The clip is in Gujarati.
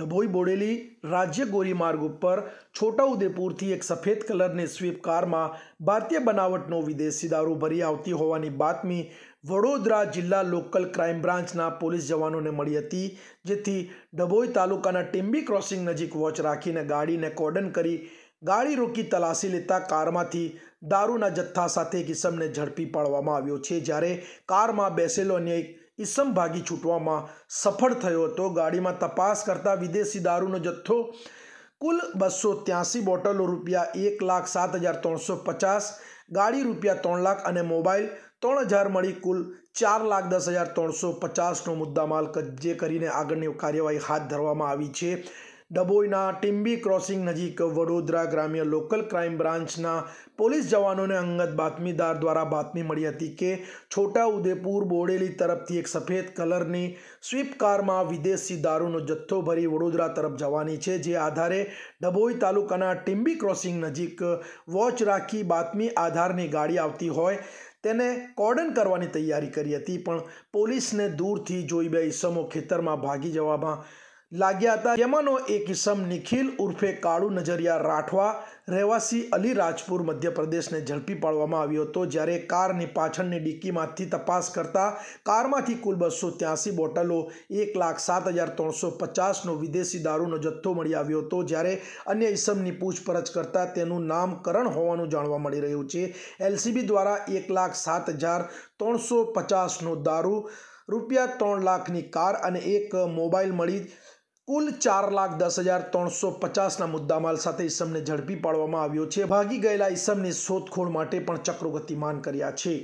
ડભોઈ બોડેલી રાજ્ય ગોરીમાર્ગ ઉપર છોટાઉદેપુરથી એક સફેદ કલરની સ્વીપ કારમાં ભારતીય બનાવટનો વિદેશી દારૂ ભરી આવતી હોવાની બાતમી વડોદરા જિલ્લા લોકલ ક્રાઇમ બ્રાન્ચના પોલીસ જવાનોને મળી હતી જેથી ડભોઈ તાલુકાના ટીમ્બી ક્રોસિંગ નજીક વોચ રાખીને ગાડીને કોર્ડન કરી ગાડી રોકી તલાસી લેતા કારમાંથી દારૂના જથ્થા સાથે કિસમને ઝડપી પાડવામાં આવ્યો છે જ્યારે કારમાં બેસેલો અન્ય એક ઇસમ ભાગી છૂટવામાં સફળ થયો હતો ગાડીમાં તપાસ કરતા વિદેશી દારૂનો જથ્થો કુલ બસો ત્યાંસી બોટલો રૂપિયા એક લાખ સાત હજાર ત્રણસો પચાસ ગાડી રૂપિયા ત્રણ લાખ અને મોબાઈલ ત્રણ હજાર મળી કુલ ચાર લાખ દસ હજાર ત્રણસો પચાસનો મુદ્દામાલ કબજે કરીને આગળની કાર્યવાહી હાથ ધરવામાં આવી છે ડભોઈના ટીમ્બી ક્રોસિંગ નજીક વડોદરા ગ્રામ્ય લોકલ ક્રાઇમ બ્રાન્ચના પોલીસ જવાનોને અંગત બાતમીદાર દ્વારા બાતમી મળી હતી કે છોટા ઉદેપુર બોડેલી તરફથી એક સફેદ કલરની સ્વીપ કારમાં વિદેશી દારૂનો જથ્થો ભરી વડોદરા તરફ જવાની છે જે આધારે ડભોઈ તાલુકાના ટીમ્બી ક્રોસિંગ નજીક વોચ રાખી બાતમી આધારની ગાડી આવતી હોય તેને કોર્ડન કરવાની તૈયારી કરી હતી પણ પોલીસને દૂરથી જોઈ બે ઈસમો ખેતરમાં ભાગી જવામાં લાગ્યા હતા જેમાંનો એક ઇસમ નિખિલ ઉર્ફે કાળુ નજરિયા રાઠવા રહેવાસી અલી રાજપુર મધ્યપ્રદેશને ઝડપી પાડવામાં આવ્યો હતો જ્યારે કારની પાછળની ડિક્કીમાંથી તપાસ કરતા કારમાંથી કુલ બસો ત્યાસી બોટલો એક લાખ સાત હજાર ત્રણસો પચાસનો વિદેશી દારૂનો જથ્થો મળી આવ્યો હતો જ્યારે અન્ય ઇસમની પૂછપરછ કરતા તેનું નામકરણ હોવાનું જાણવા મળી રહ્યું છે એલસીબી દ્વારા એક લાખ સાત હજાર ત્રણસો પચાસનો દારૂ રૂપિયા ત્રણ લાખની કાર અને એક મોબાઈલ મળી કુલ ચાર લાખ દસ હજાર ત્રણસો પચાસના મુદ્દામાલ સાથે ઈસમને ઝડપી પાડવામાં આવ્યો છે ભાગી ગયેલા ઈસમને શોધખોળ માટે પણ ચક્રો ગતિમાન કર્યા છે